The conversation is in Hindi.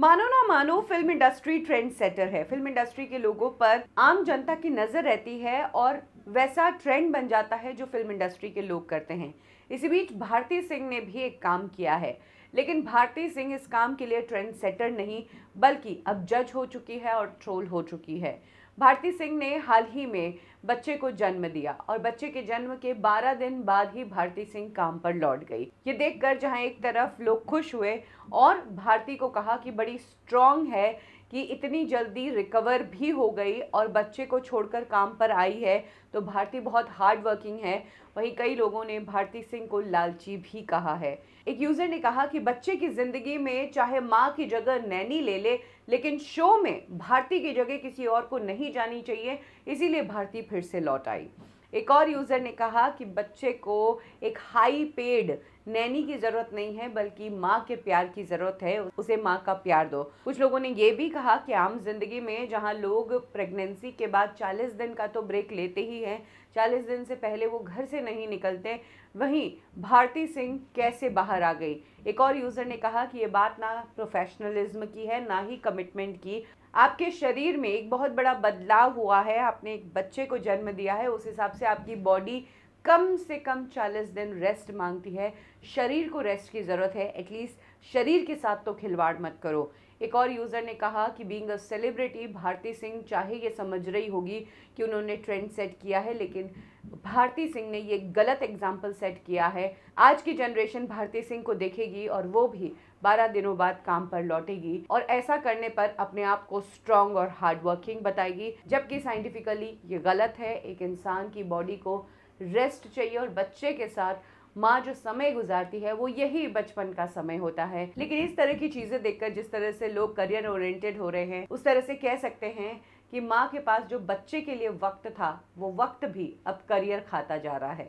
मानो ना मानो फिल्म इंडस्ट्री ट्रेंड सेटर है फिल्म इंडस्ट्री के लोगों पर आम जनता की नज़र रहती है और वैसा ट्रेंड बन जाता है जो फिल्म इंडस्ट्री के लोग करते हैं इसी बीच भारती सिंह ने भी एक काम किया है लेकिन भारती सिंह इस काम के लिए ट्रेंड सेटर नहीं बल्कि अब जज हो चुकी है और ट्रोल हो चुकी है भारती सिंह ने हाल ही में बच्चे को जन्म दिया और बच्चे के जन्म के 12 दिन बाद ही भारती सिंह काम पर लौट गई ये देखकर जहां एक तरफ लोग खुश हुए और भारती को कहा कि बड़ी स्ट्रांग है कि इतनी जल्दी रिकवर भी हो गई और बच्चे को छोड़कर काम पर आई है तो भारती बहुत हार्ड वर्किंग है वहीं कई लोगों ने भारती सिंह को लालची भी कहा है एक यूज़र ने कहा कि बच्चे की ज़िंदगी में चाहे माँ की जगह नैनी ले ले लेकिन शो में भारती की जगह किसी और को नहीं जानी चाहिए इसीलिए भारती फिर से लौट आई एक और यूज़र ने कहा कि बच्चे को एक हाई पेड नैनी की ज़रूरत नहीं है बल्कि माँ के प्यार की ज़रूरत है उसे माँ का प्यार दो कुछ लोगों ने ये भी कहा कि आम जिंदगी में जहाँ लोग प्रेगनेंसी के बाद 40 दिन का तो ब्रेक लेते ही हैं 40 दिन से पहले वो घर से नहीं निकलते वहीं भारती सिंह कैसे बाहर आ गई एक और यूज़र ने कहा कि ये बात ना प्रोफेशनलिज्म की है ना ही कमिटमेंट की आपके शरीर में एक बहुत बड़ा बदलाव हुआ है आपने एक बच्चे को जन्म दिया है उस हिसाब से आपकी बॉडी कम से कम 40 दिन रेस्ट मांगती है शरीर को रेस्ट की ज़रूरत है एटलीस्ट शरीर के साथ तो खिलवाड़ मत करो एक और यूज़र ने कहा कि being a celebrity Bharti Singh चाहे ये समझ रही होगी कि उन्होंने ट्रेंड सेट किया है लेकिन भारती सिंह ने ये गलत एग्जाम्पल सेट किया है आज की जनरेशन भारती सिंह को देखेगी और वो भी बारह दिनों बाद काम पर लौटेगी और ऐसा करने पर अपने आप को स्ट्रांग और हार्डवर्किंग बताएगी जबकि साइंटिफिकली ये गलत है एक इंसान की बॉडी को रेस्ट चाहिए और बच्चे के साथ माँ जो समय गुजारती है वो यही बचपन का समय होता है लेकिन इस तरह की चीज़ें देखकर जिस तरह से लोग करियर ओरिएंटेड हो रहे हैं उस तरह से कह सकते हैं कि माँ के पास जो बच्चे के लिए वक्त था वो वक्त भी अब करियर खाता जा रहा है